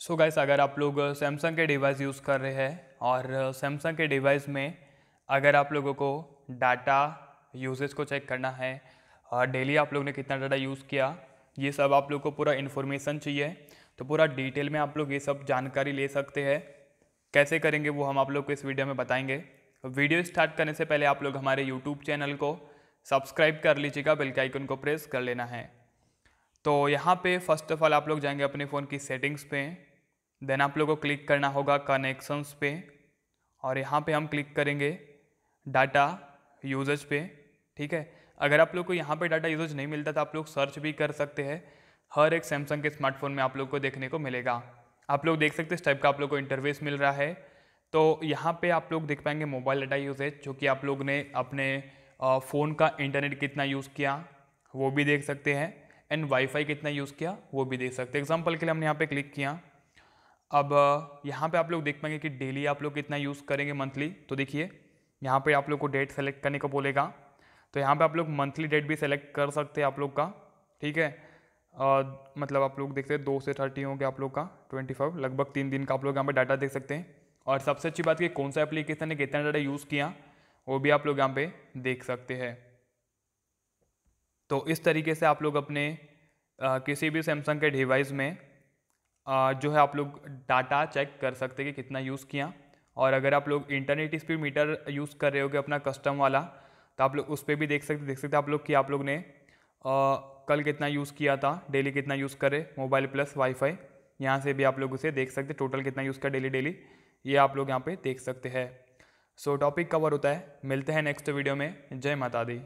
सो so guys अगर आप लोग सैमसंग uh, के डिवाइस यूज़ कर रहे हैं और सैमसंग uh, के डिवाइस में अगर आप लोगों को डाटा यूजेस को चेक करना है और डेली आप लोग ने कितना डाटा यूज़ किया ये सब आप लोग को पूरा इन्फॉर्मेशन चाहिए तो पूरा डिटेल में आप लोग ये सब जानकारी ले सकते हैं कैसे करेंगे वो हम आप लोग को इस वीडियो में बताएंगे वीडियो स्टार्ट करने से पहले आप लोग हमारे यूट्यूब चैनल को सब्सक्राइब कर लीजिएगा बेल के आइकन को प्रेस कर लेना है तो यहाँ पे फर्स्ट ऑफ ऑल आप लोग जाएंगे अपने फ़ोन की सेटिंग्स पे देन आप लोगों को क्लिक करना होगा कनेक्शंस पे और यहाँ पे हम क्लिक करेंगे डाटा यूजेज पे ठीक है अगर आप लोग को यहाँ पे डाटा यूजेज नहीं मिलता तो आप लोग सर्च भी कर सकते हैं हर एक सैमसंग के स्मार्टफोन में आप लोग को देखने को मिलेगा आप लोग देख सकते इस टाइप का आप लोग को इंटरवेस मिल रहा है तो यहाँ पर आप लोग देख पाएंगे मोबाइल डाटा यूजेज जो कि आप लोग ने अपने फ़ोन का इंटरनेट कितना यूज़ किया वो भी देख सकते हैं एंड वाईफाई कितना यूज़ किया वो भी देख सकते हैं एग्जाम्पल के लिए हमने यहाँ पे क्लिक किया अब यहाँ पे आप लोग देख पाएंगे कि डेली आप लोग कितना यूज़ करेंगे मंथली तो देखिए यहाँ पे आप लोग को डेट सेलेक्ट करने को बोलेगा तो यहाँ पे आप लोग मंथली डेट भी सेलेक्ट कर सकते हैं आप लोग का ठीक है uh, मतलब आप लोग देखते हैं दो से थर्टी हो गया आप लोग का ट्वेंटी फाइव लगभग तीन दिन का आप लोग यहाँ पर डाटा देख सकते हैं और सबसे अच्छी बात कि कौन सा एप्लीकेशन ने कितना डाटा यूज़ किया वो भी आप लोग यहाँ पर देख सकते हैं तो इस तरीके से आप लोग अपने आ, किसी भी सैमसंग के डिवाइस में जो है आप लोग डाटा चेक कर सकते हैं कि कितना यूज़ किया और अगर आप लोग इंटरनेट स्पीड मीटर यूज़ कर रहे होगे अपना कस्टम वाला तो आप लोग उस पर भी देख सकते देख सकते आप लोग कि आप लोग ने आ, कल कितना यूज़ किया था डेली कितना यूज़ करे मोबाइल प्लस वाईफाई यहाँ से भी आप लोग उसे देख सकते टोटल कितना यूज़ कर डेली डेली ये आप लोग यहाँ पे देख सकते हैं सो टॉपिक कवर होता है मिलते हैं नेक्स्ट वीडियो में जय माता दी